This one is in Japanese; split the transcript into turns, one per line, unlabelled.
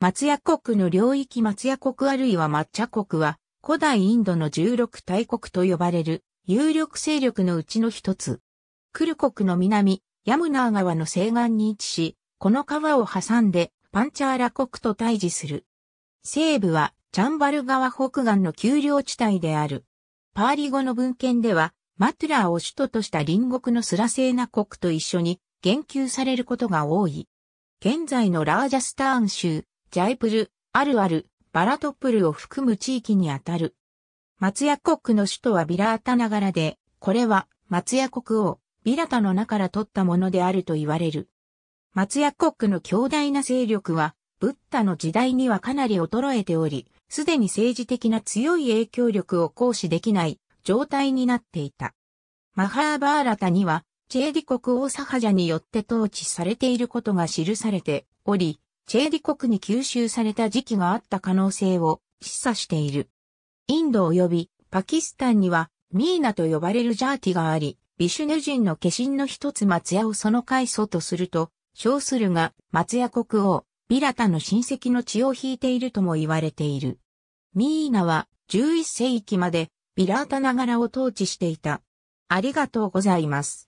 松屋国の領域松屋国あるいは抹茶国は、古代インドの16大国と呼ばれる有力勢力のうちの一つ。クル国の南、ヤムナー川の西岸に位置し、この川を挟んでパンチャーラ国と対峙する。西部はチャンバル川北岸の丘陵地帯である。パーリ語の文献では、マトゥラーを首都とした隣国のスラセーナ国と一緒に言及されることが多い。現在のラージャスターン州、ジャイプル、あるある、バラトプルを含む地域にあたる。松屋国の首都はビラータながらで、これは松屋国王、ビラタの名から取ったものであると言われる。松屋国の強大な勢力は、ブッダの時代にはかなり衰えており、すでに政治的な強い影響力を行使できない状態になっていた。マハーバーラタには、チェーディ国王サハジャによって統治されていることが記されており、チェーディ国に吸収された時期があった可能性を示唆している。インド及びパキスタンにはミーナと呼ばれるジャーティがあり、ビシュヌ人の化身の一つ松屋をその開祖とすると、称するが松屋国王、ビラタの親戚の血を引いているとも言われている。ミーナは11世紀までビラータながらを統治していた。ありがとうござい
ます。